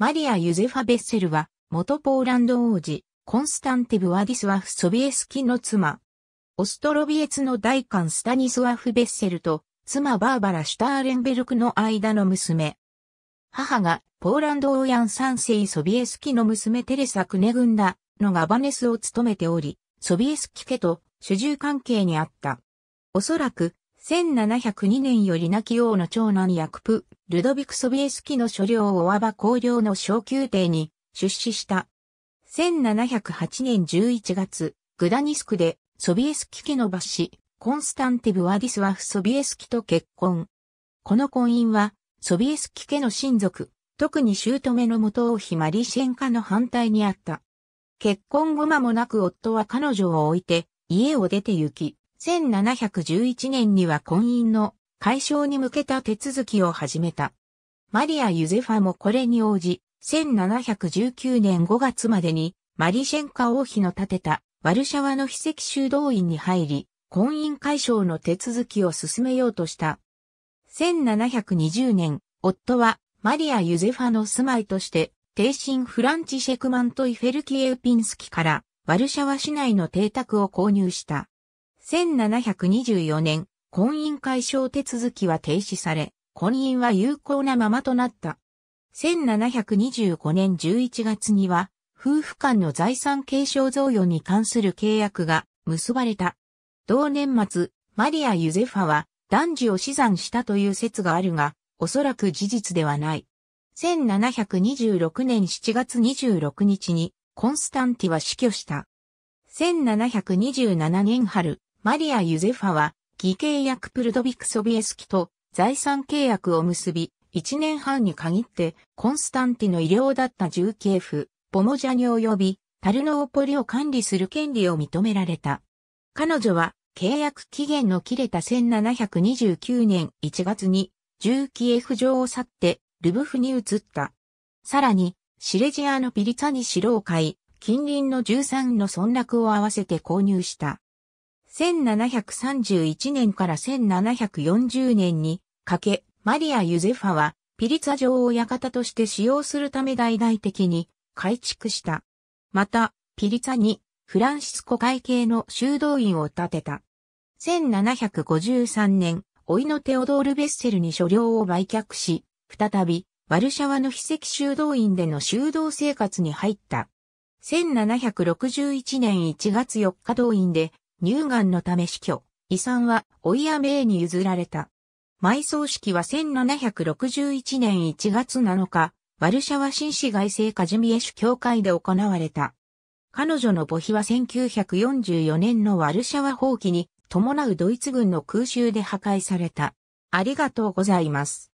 マリア・ユゼファ・ベッセルは、元ポーランド王子、コンスタンティ・ブワディスワフ・ソビエスキの妻。オストロビエツの大官スタニスワフ・ベッセルと、妻バーバラ・シュターレンベルクの間の娘。母が、ポーランド王ヤン三世ソビエスキの娘テレサ・クネグンダのガバネスを務めており、ソビエスキ家と主従関係にあった。おそらく、1702年より亡き王の長男ヤクプ、ルドビク・ソビエスキの所領をわば公領の小宮廷に出資した。1708年11月、グダニスクでソビエスキ家の罰子、コンスタンティブ・ワディスワフ・ソビエスキと結婚。この婚姻は、ソビエスキ家の親族、特に姑の元王妃マリシェンカの反対にあった。結婚後間もなく夫は彼女を置いて、家を出て行き、1711年には婚姻の解消に向けた手続きを始めた。マリア・ユゼファもこれに応じ、1719年5月までにマリシェンカ王妃の建てたワルシャワの非石修道院に入り、婚姻解消の手続きを進めようとした。1720年、夫はマリア・ユゼファの住まいとして、帝神フランチシェクマントイ・フェルキエウピンスキからワルシャワ市内の邸宅を購入した。1724年、婚姻解消手続きは停止され、婚姻は有効なままとなった。1725年11月には、夫婦間の財産継承贈与に関する契約が結ばれた。同年末、マリア・ユゼファは男児を死産したという説があるが、おそらく事実ではない。1726年7月26日にコンスタンティは死去した。1727年春、マリア・ユゼファは、偽契約プルドビク・ソビエスキと財産契約を結び、1年半に限って、コンスタンティの医療だった重慶府、ポモジャニ及び、タルノーポリを管理する権利を認められた。彼女は、契約期限の切れた1729年1月に、重キエフ城を去って、ルブフに移った。さらに、シレジアのピリツァに城を買い、近隣の13の村落を合わせて購入した。1731年から1740年にかけ、マリア・ユゼファは、ピリツァ城を館として使用するため大々的に改築した。また、ピリツァにフランシスコ会計の修道院を建てた。1753年、老いのテオドール・ベッセルに所領を売却し、再び、ワルシャワの秘籍修道院での修道生活に入った。1761年1月4日動員で乳がんのため死去、遺産は、おいやめえに譲られた。埋葬式は1761年1月7日、ワルシャワ新市外政カジミエシュ教会で行われた。彼女の墓碑は1944年のワルシャワ放棄に伴うドイツ軍の空襲で破壊された。ありがとうございます。